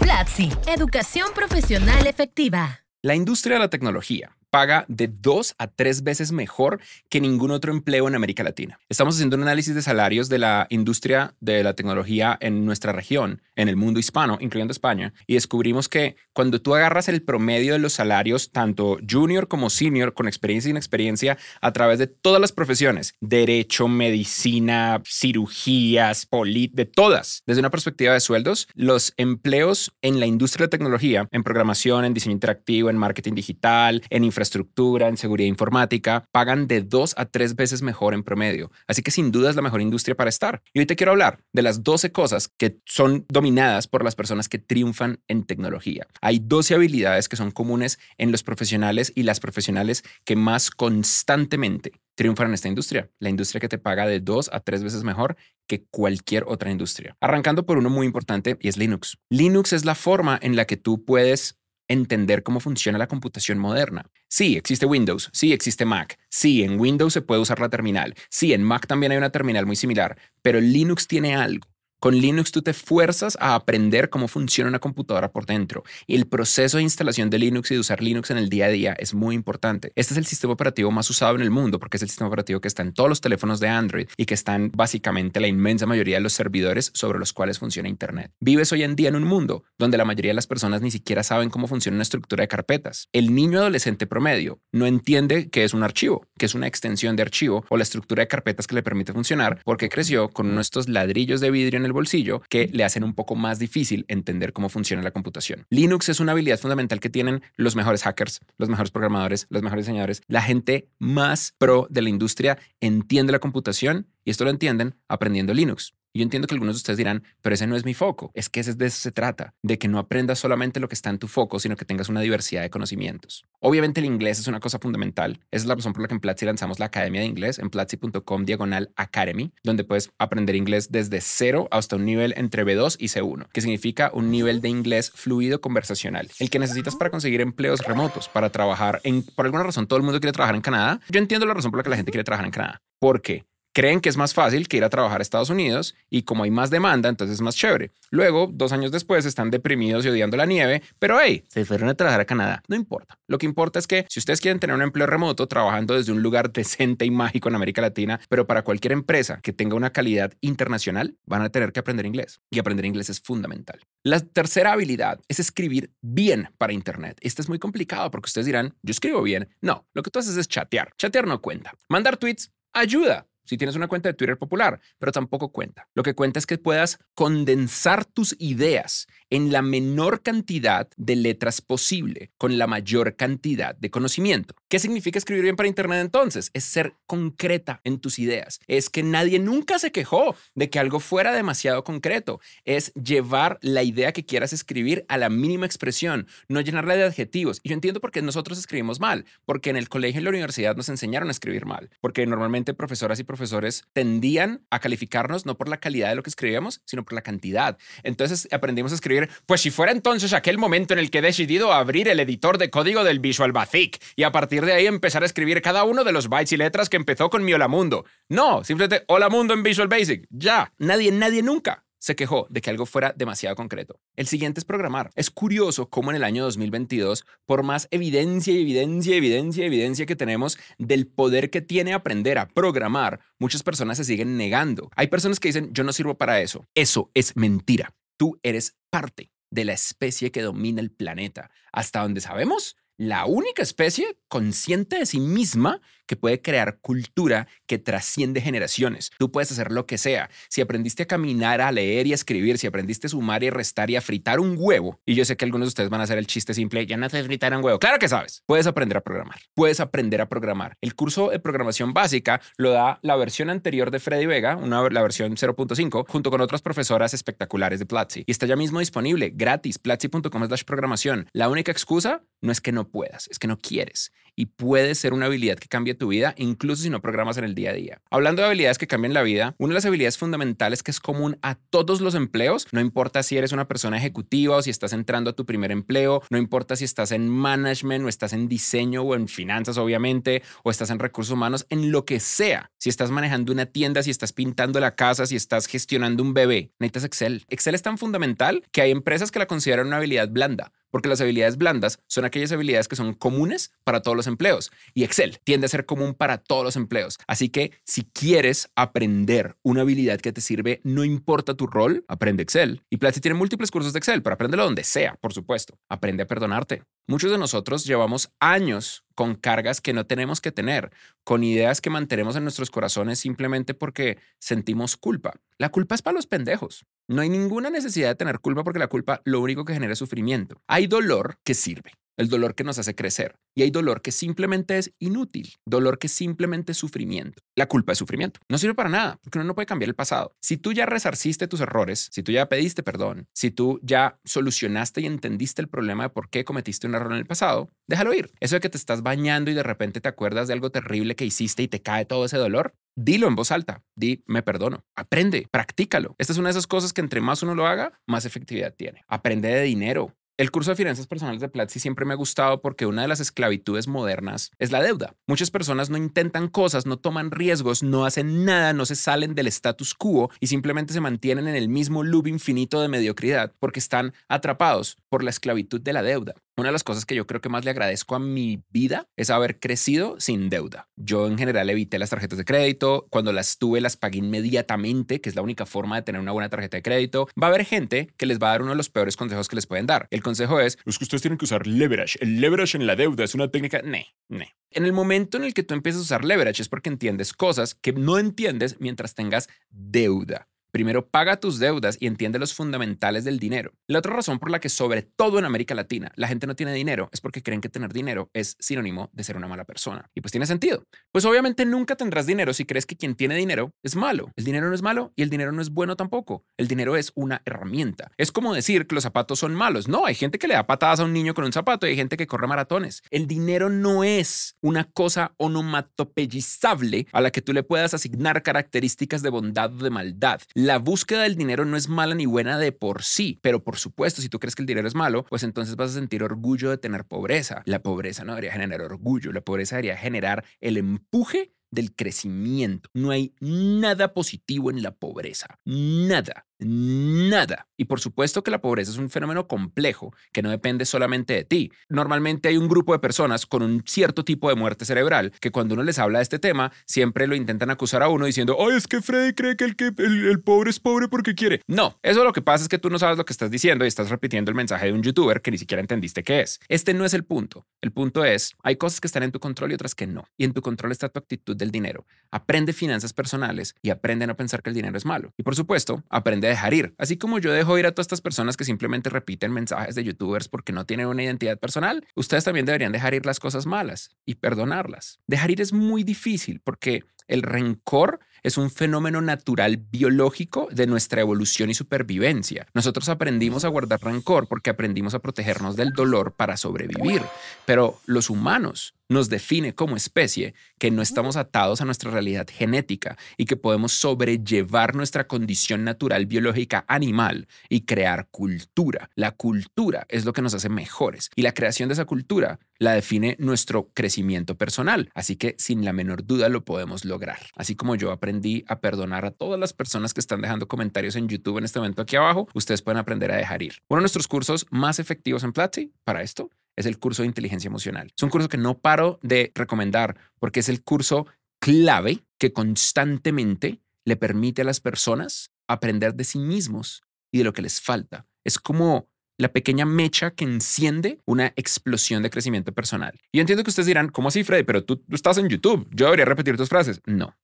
Platzi, educación profesional efectiva. La industria de la tecnología paga de dos a tres veces mejor que ningún otro empleo en América Latina. Estamos haciendo un análisis de salarios de la industria de la tecnología en nuestra región, en el mundo hispano, incluyendo España, y descubrimos que cuando tú agarras el promedio de los salarios, tanto junior como senior, con experiencia y inexperiencia, a través de todas las profesiones, derecho, medicina, cirugías, polit, de todas, desde una perspectiva de sueldos, los empleos en la industria de la tecnología, en programación, en diseño interactivo, en marketing digital, en infraestructura, estructura en seguridad informática, pagan de dos a tres veces mejor en promedio. Así que sin duda es la mejor industria para estar. Y hoy te quiero hablar de las 12 cosas que son dominadas por las personas que triunfan en tecnología. Hay 12 habilidades que son comunes en los profesionales y las profesionales que más constantemente triunfan en esta industria, la industria que te paga de dos a tres veces mejor que cualquier otra industria. Arrancando por uno muy importante y es Linux. Linux es la forma en la que tú puedes entender cómo funciona la computación moderna. Sí, existe Windows, sí, existe Mac, sí, en Windows se puede usar la terminal, sí, en Mac también hay una terminal muy similar, pero Linux tiene algo con Linux tú te fuerzas a aprender cómo funciona una computadora por dentro. Y el proceso de instalación de Linux y de usar Linux en el día a día es muy importante. Este es el sistema operativo más usado en el mundo porque es el sistema operativo que está en todos los teléfonos de Android y que están básicamente la inmensa mayoría de los servidores sobre los cuales funciona Internet. Vives hoy en día en un mundo donde la mayoría de las personas ni siquiera saben cómo funciona una estructura de carpetas. El niño adolescente promedio no entiende qué es un archivo, qué es una extensión de archivo o la estructura de carpetas que le permite funcionar porque creció con nuestros ladrillos de vidrio en el bolsillo que le hacen un poco más difícil entender cómo funciona la computación. Linux es una habilidad fundamental que tienen los mejores hackers, los mejores programadores, los mejores diseñadores. La gente más pro de la industria entiende la computación y esto lo entienden aprendiendo Linux yo entiendo que algunos de ustedes dirán, pero ese no es mi foco. Es que ese, de eso se trata, de que no aprendas solamente lo que está en tu foco, sino que tengas una diversidad de conocimientos. Obviamente el inglés es una cosa fundamental. Esa es la razón por la que en Platzi lanzamos la Academia de Inglés en platzi.com diagonal academy, donde puedes aprender inglés desde cero hasta un nivel entre B2 y C1, que significa un nivel de inglés fluido conversacional, el que necesitas para conseguir empleos remotos, para trabajar en, por alguna razón todo el mundo quiere trabajar en Canadá. Yo entiendo la razón por la que la gente quiere trabajar en Canadá. ¿Por qué? creen que es más fácil que ir a trabajar a Estados Unidos y como hay más demanda, entonces es más chévere. Luego, dos años después, están deprimidos y odiando la nieve, pero hey, se fueron a trabajar a Canadá. No importa. Lo que importa es que si ustedes quieren tener un empleo remoto trabajando desde un lugar decente y mágico en América Latina, pero para cualquier empresa que tenga una calidad internacional, van a tener que aprender inglés. Y aprender inglés es fundamental. La tercera habilidad es escribir bien para Internet. Esto es muy complicado porque ustedes dirán, yo escribo bien. No, lo que tú haces es chatear. Chatear no cuenta. Mandar tweets ayuda, si tienes una cuenta de Twitter popular, pero tampoco cuenta. Lo que cuenta es que puedas condensar tus ideas en la menor cantidad de letras posible, con la mayor cantidad de conocimiento. ¿Qué significa escribir bien para Internet entonces? Es ser concreta en tus ideas. Es que nadie nunca se quejó de que algo fuera demasiado concreto. Es llevar la idea que quieras escribir a la mínima expresión, no llenarla de adjetivos. Y yo entiendo por qué nosotros escribimos mal, porque en el colegio y en la universidad nos enseñaron a escribir mal, porque normalmente profesoras y profesores tendían a calificarnos no por la calidad de lo que escribíamos, sino por la cantidad. Entonces aprendimos a escribir pues si fuera entonces aquel momento en el que he decidido abrir el editor de código del Visual Basic y a partir de ahí empezar a escribir cada uno de los bytes y letras que empezó con mi Hola Mundo. No, simplemente Hola Mundo en Visual Basic. Ya, nadie, nadie nunca se quejó de que algo fuera demasiado concreto. El siguiente es programar. Es curioso cómo en el año 2022, por más evidencia, y evidencia, evidencia, evidencia que tenemos del poder que tiene aprender a programar, muchas personas se siguen negando. Hay personas que dicen, yo no sirvo para eso. Eso es mentira. Tú eres parte de la especie que domina el planeta. Hasta donde sabemos, la única especie consciente de sí misma que puede crear cultura que trasciende generaciones. Tú puedes hacer lo que sea. Si aprendiste a caminar, a leer y a escribir, si aprendiste a sumar y restar y a fritar un huevo, y yo sé que algunos de ustedes van a hacer el chiste simple, ya no sé fritar un huevo. Claro que sabes. Puedes aprender a programar. Puedes aprender a programar. El curso de programación básica lo da la versión anterior de Freddy Vega, una, la versión 0.5, junto con otras profesoras espectaculares de Platzi. Y está ya mismo disponible gratis, platzi.com slash programación. La única excusa no es que no puedas, es que no quieres y puede ser una habilidad que cambie tu vida, incluso si no programas en el día a día. Hablando de habilidades que cambian la vida, una de las habilidades fundamentales que es común a todos los empleos, no importa si eres una persona ejecutiva o si estás entrando a tu primer empleo, no importa si estás en management o estás en diseño o en finanzas, obviamente, o estás en recursos humanos, en lo que sea, si estás manejando una tienda, si estás pintando la casa, si estás gestionando un bebé, necesitas Excel. Excel es tan fundamental que hay empresas que la consideran una habilidad blanda porque las habilidades blandas son aquellas habilidades que son comunes para todos los empleos y Excel tiende a ser común para todos los empleos. Así que si quieres aprender una habilidad que te sirve, no importa tu rol, aprende Excel. Y Platzi tiene múltiples cursos de Excel, pero aprenderlo donde sea, por supuesto. Aprende a perdonarte. Muchos de nosotros llevamos años con cargas que no tenemos que tener, con ideas que mantenemos en nuestros corazones simplemente porque sentimos culpa. La culpa es para los pendejos. No hay ninguna necesidad de tener culpa porque la culpa lo único que genera es sufrimiento. Hay dolor que sirve, el dolor que nos hace crecer, y hay dolor que simplemente es inútil, dolor que simplemente es sufrimiento. La culpa es sufrimiento. No sirve para nada, porque uno no puede cambiar el pasado. Si tú ya resarciste tus errores, si tú ya pediste perdón, si tú ya solucionaste y entendiste el problema de por qué cometiste un error en el pasado, déjalo ir. Eso de que te estás bañando y de repente te acuerdas de algo terrible que hiciste y te cae todo ese dolor, dilo en voz alta, di me perdono, aprende, practícalo. Esta es una de esas cosas que entre más uno lo haga, más efectividad tiene. Aprende de dinero. El curso de finanzas personales de Platzi siempre me ha gustado porque una de las esclavitudes modernas es la deuda. Muchas personas no intentan cosas, no toman riesgos, no hacen nada, no se salen del status quo y simplemente se mantienen en el mismo loop infinito de mediocridad porque están atrapados por la esclavitud de la deuda. Una de las cosas que yo creo que más le agradezco a mi vida es haber crecido sin deuda. Yo en general evité las tarjetas de crédito, cuando las tuve las pagué inmediatamente, que es la única forma de tener una buena tarjeta de crédito. Va a haber gente que les va a dar uno de los peores consejos que les pueden dar. El consejo es, los que ustedes tienen que usar leverage. El leverage en la deuda es una técnica... Ne, ne. En el momento en el que tú empiezas a usar leverage es porque entiendes cosas que no entiendes mientras tengas deuda. Primero, paga tus deudas y entiende los fundamentales del dinero. La otra razón por la que, sobre todo en América Latina, la gente no tiene dinero es porque creen que tener dinero es sinónimo de ser una mala persona. Y pues tiene sentido. Pues obviamente nunca tendrás dinero si crees que quien tiene dinero es malo. El dinero no es malo y el dinero no es bueno tampoco. El dinero es una herramienta. Es como decir que los zapatos son malos. No, hay gente que le da patadas a un niño con un zapato y hay gente que corre maratones. El dinero no es una cosa onomatopellizable a la que tú le puedas asignar características de bondad o de maldad la búsqueda del dinero no es mala ni buena de por sí, pero por supuesto, si tú crees que el dinero es malo, pues entonces vas a sentir orgullo de tener pobreza. La pobreza no debería generar orgullo, la pobreza debería generar el empuje del crecimiento. No hay nada positivo en la pobreza. Nada. Nada. Y por supuesto que la pobreza es un fenómeno complejo que no depende solamente de ti. Normalmente hay un grupo de personas con un cierto tipo de muerte cerebral que cuando uno les habla de este tema siempre lo intentan acusar a uno diciendo, ay, es que Freddy cree que el, que el, pobre es pobre porque quiere. No, eso lo que pasa es que tú no sabes lo que estás diciendo y estás repitiendo el mensaje de un youtuber que ni siquiera entendiste qué es. Este no es el punto. El punto es, hay cosas que están en tu control y otras que no. Y en tu control está tu actitud de el dinero, aprende finanzas personales y aprende a no pensar que el dinero es malo. Y por supuesto, aprende a dejar ir. Así como yo dejo ir a todas estas personas que simplemente repiten mensajes de youtubers porque no tienen una identidad personal, ustedes también deberían dejar ir las cosas malas y perdonarlas. Dejar ir es muy difícil porque el rencor es un fenómeno natural biológico de nuestra evolución y supervivencia. Nosotros aprendimos a guardar rencor porque aprendimos a protegernos del dolor para sobrevivir, pero los humanos nos define como especie que no estamos atados a nuestra realidad genética y que podemos sobrellevar nuestra condición natural biológica animal y crear cultura. La cultura es lo que nos hace mejores y la creación de esa cultura la define nuestro crecimiento personal, así que sin la menor duda lo podemos lograr. Así como yo aprendí aprendí a perdonar a todas las personas que están dejando comentarios en YouTube en este momento aquí abajo. Ustedes pueden aprender a dejar ir. Uno de nuestros cursos más efectivos en Platzi para esto es el curso de inteligencia emocional. Es un curso que no paro de recomendar porque es el curso clave que constantemente le permite a las personas aprender de sí mismos y de lo que les falta. Es como la pequeña mecha que enciende una explosión de crecimiento personal. Y yo entiendo que ustedes dirán, ¿cómo así, Freddy? Pero tú, tú, estás en YouTube. Yo debería repetir tus frases. No.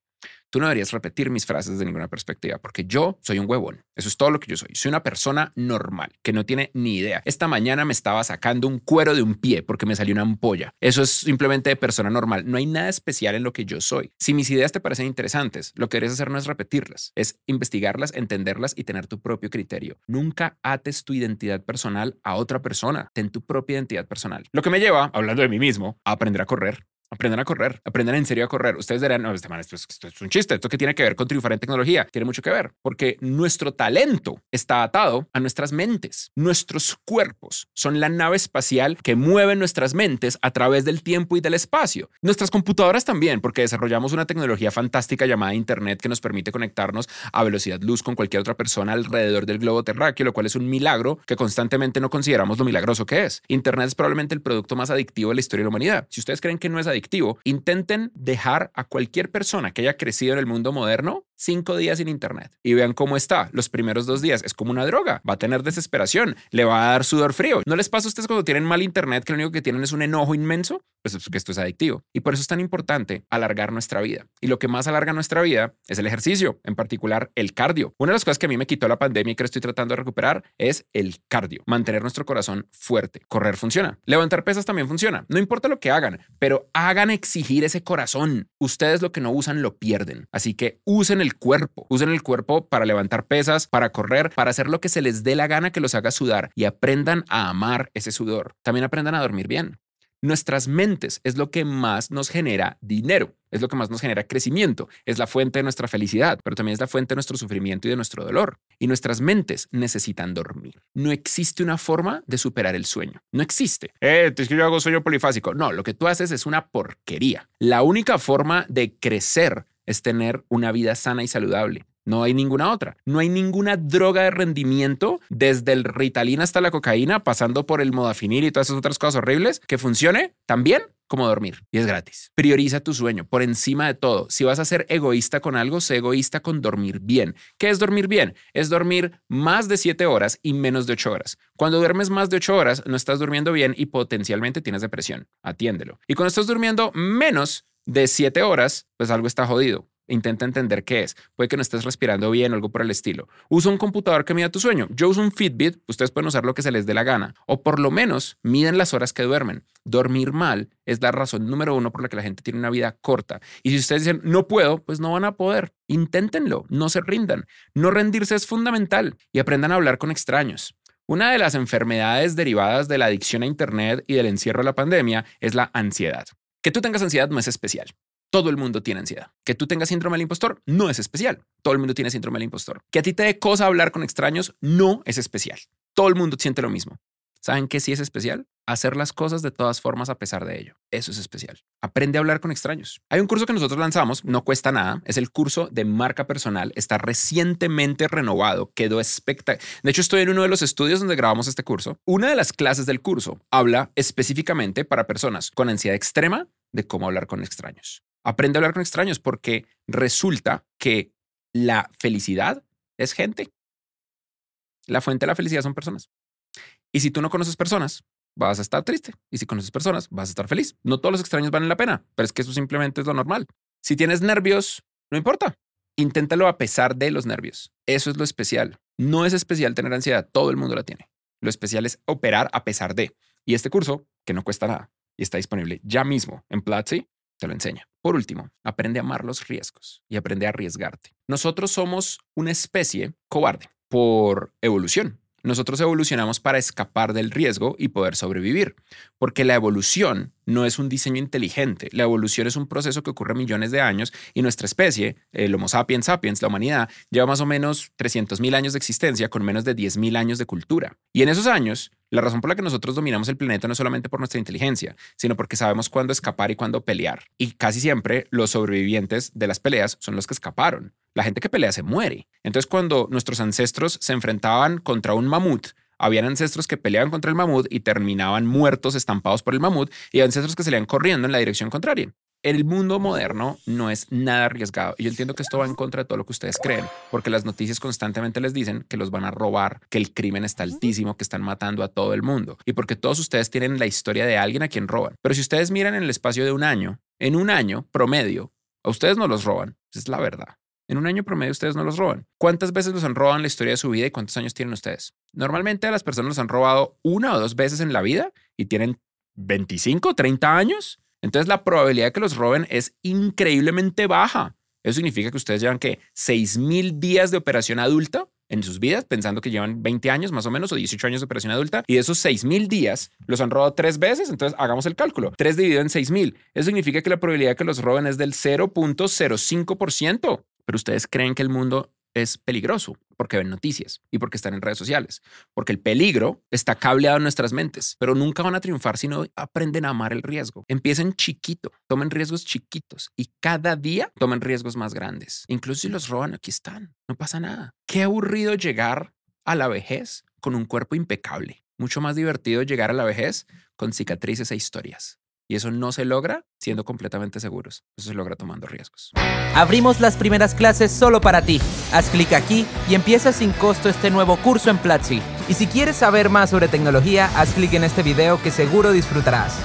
Tú no deberías repetir mis frases de ninguna perspectiva, porque yo soy un huevón. Eso es todo lo que yo soy. Soy una persona normal, que no tiene ni idea. Esta mañana me estaba sacando un cuero de un pie porque me salió una ampolla. Eso es simplemente de persona normal. No hay nada especial en lo que yo soy. Si mis ideas te parecen interesantes, lo que deberías hacer no es repetirlas, es investigarlas, entenderlas y tener tu propio criterio. Nunca ates tu identidad personal a otra persona. Ten tu propia identidad personal. Lo que me lleva, hablando de mí mismo, a aprender a correr aprender a correr, aprender en serio a correr. Ustedes dirán, no, este esto, es un chiste, esto que tiene que ver con triunfar en tecnología, tiene mucho que ver, porque nuestro talento está atado a nuestras mentes. Nuestros cuerpos son la nave espacial que mueve nuestras mentes a través del tiempo y del espacio. Nuestras computadoras también, porque desarrollamos una tecnología fantástica llamada Internet que nos permite conectarnos a velocidad luz con cualquier otra persona alrededor del globo terráqueo, lo cual es un milagro que constantemente no consideramos lo milagroso que es. Internet es probablemente el producto más adictivo de la historia de la humanidad. Si ustedes creen que no es adictivo, intenten dejar a cualquier persona que haya crecido en el mundo moderno cinco días sin internet y vean cómo está los primeros dos días. Es como una droga, va a tener desesperación, le va a dar sudor frío. ¿No les pasa a ustedes cuando tienen mal internet que lo único que tienen es un enojo inmenso? Pues que esto es adictivo. Y por eso es tan importante alargar nuestra vida. Y lo que más alarga nuestra vida es el ejercicio, en particular el cardio. Una de las cosas que a mí me quitó la pandemia y que estoy tratando de recuperar es el cardio, mantener nuestro corazón fuerte. Correr funciona, levantar pesas también funciona, no importa lo que hagan, pero hagan exigir ese corazón. Ustedes lo que no usan lo pierden. Así que usen el cuerpo, usen el cuerpo para levantar pesas, para correr, para hacer lo que se les dé la gana que los haga sudar y aprendan a amar ese sudor. También aprendan a dormir bien. Nuestras mentes es lo que más nos genera dinero, es lo que más nos genera crecimiento, es la fuente de nuestra felicidad, pero también es la fuente de nuestro sufrimiento y de nuestro dolor. Y nuestras mentes necesitan dormir. No existe una forma de superar el sueño. No existe. Eh, es que yo hago sueño polifásico. No, lo que tú haces es una porquería. La única forma de crecer es tener una vida sana y saludable. No hay ninguna otra. No hay ninguna droga de rendimiento, desde el Ritalin hasta la cocaína, pasando por el modafinil y todas esas otras cosas horribles, que funcione también como dormir y es gratis. Prioriza tu sueño por encima de todo. Si vas a ser egoísta con algo, sé egoísta con dormir bien. ¿Qué es dormir bien? Es dormir más de 7 horas y menos de 8 horas. Cuando duermes más de 8 horas, no estás durmiendo bien y potencialmente tienes depresión. Atiéndelo. Y cuando estás durmiendo menos, de siete horas, pues algo está jodido. Intenta entender qué es. Puede que no estés respirando bien, algo por el estilo. Usa un computador que mida tu sueño. Yo uso un Fitbit, ustedes pueden usar lo que se les dé la gana. O por lo menos miden las horas que duermen. Dormir mal es la razón número uno por la que la gente tiene una vida corta. Y si ustedes dicen, no puedo, pues no van a poder. Inténtenlo, no se rindan. No rendirse es fundamental y aprendan a hablar con extraños. Una de las enfermedades derivadas de la adicción a Internet y del encierro de la pandemia es la ansiedad. Que tú tengas ansiedad no es especial. Todo el mundo tiene ansiedad. Que tú tengas síndrome del impostor no es especial. Todo el mundo tiene síndrome del impostor. Que a ti te dé cosa hablar con extraños no es especial. Todo el mundo siente lo mismo. ¿Saben qué sí es especial? Hacer las cosas de todas formas a pesar de ello. Eso es especial. Aprende a hablar con extraños. Hay un curso que nosotros lanzamos, no cuesta nada, es el curso de marca personal. Está recientemente renovado, quedó espectacular. De hecho, estoy en uno de los estudios donde grabamos este curso. Una de las clases del curso habla específicamente para personas con ansiedad extrema de cómo hablar con extraños. Aprende a hablar con extraños porque resulta que la felicidad es gente. La fuente de la felicidad son personas. Y si tú no conoces personas, vas a estar triste. Y si conoces personas, vas a estar feliz. No todos los extraños valen la pena, pero es que eso simplemente es lo normal. Si tienes nervios, no importa. Inténtalo a pesar de los nervios. Eso es lo especial. No es especial tener ansiedad, todo el mundo la tiene. Lo especial es operar a pesar de. Y este curso, que no cuesta nada y está disponible ya mismo en Platzi, te lo enseña. Por último, aprende a amar los riesgos y aprende a arriesgarte. Nosotros somos una especie cobarde por evolución nosotros evolucionamos para escapar del riesgo y poder sobrevivir, porque la evolución no es un diseño inteligente. La evolución es un proceso que ocurre millones de años y nuestra especie, el Homo sapiens sapiens, la humanidad, lleva más o menos 300.000 años de existencia con menos de 10.000 años de cultura. Y en esos años, la razón por la que nosotros dominamos el planeta no es solamente por nuestra inteligencia, sino porque sabemos cuándo escapar y cuándo pelear. Y casi siempre los sobrevivientes de las peleas son los que escaparon. La gente que pelea se muere. Entonces cuando nuestros ancestros se enfrentaban contra un mamut, habían ancestros que peleaban contra el mamut y terminaban muertos estampados por el mamut y ancestros que salían corriendo en la dirección contraria. El mundo moderno no es nada arriesgado y yo entiendo que esto va en contra de todo lo que ustedes creen, porque las noticias constantemente les dicen que los van a robar, que el crimen está altísimo, que están matando a todo el mundo y porque todos ustedes tienen la historia de alguien a quien roban. Pero si ustedes miran en el espacio de un año, en un año promedio, a ustedes no los roban, es la verdad. En un año promedio ustedes no los roban. ¿Cuántas veces los han robado en la historia de su vida y cuántos años tienen ustedes? Normalmente a las personas los han robado una o dos veces en la vida y tienen 25, 30 años. Entonces la probabilidad de que los roben es increíblemente baja. Eso significa que ustedes llevan que 6.000 días de operación adulta en sus vidas, pensando que llevan 20 años más o menos o 18 años de operación adulta, y de esos 6.000 días los han robado tres veces, entonces hagamos el cálculo. 3 dividido en 6.000, eso significa que la probabilidad de que los roben es del 0.05%. Pero ustedes creen que el mundo es peligroso porque ven noticias y porque están en redes sociales, porque el peligro está cableado en nuestras mentes, pero nunca van a triunfar si no aprenden a amar el riesgo. Empiecen chiquito, tomen riesgos chiquitos y cada día tomen riesgos más grandes. Incluso si los roban, aquí están, no pasa nada. Qué aburrido llegar a la vejez con un cuerpo impecable. Mucho más divertido llegar a la vejez con cicatrices e historias. Y eso no se logra siendo completamente seguros. Eso se logra tomando riesgos. Abrimos las primeras clases solo para ti. Haz clic aquí y empieza sin costo este nuevo curso en Platzi. Y si quieres saber más sobre tecnología, haz clic en este video que seguro disfrutarás.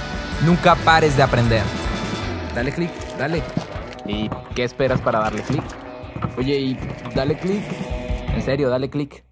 Nunca pares de aprender. Dale clic, dale. ¿Y qué esperas para darle clic? Oye, y dale clic. En serio, dale clic.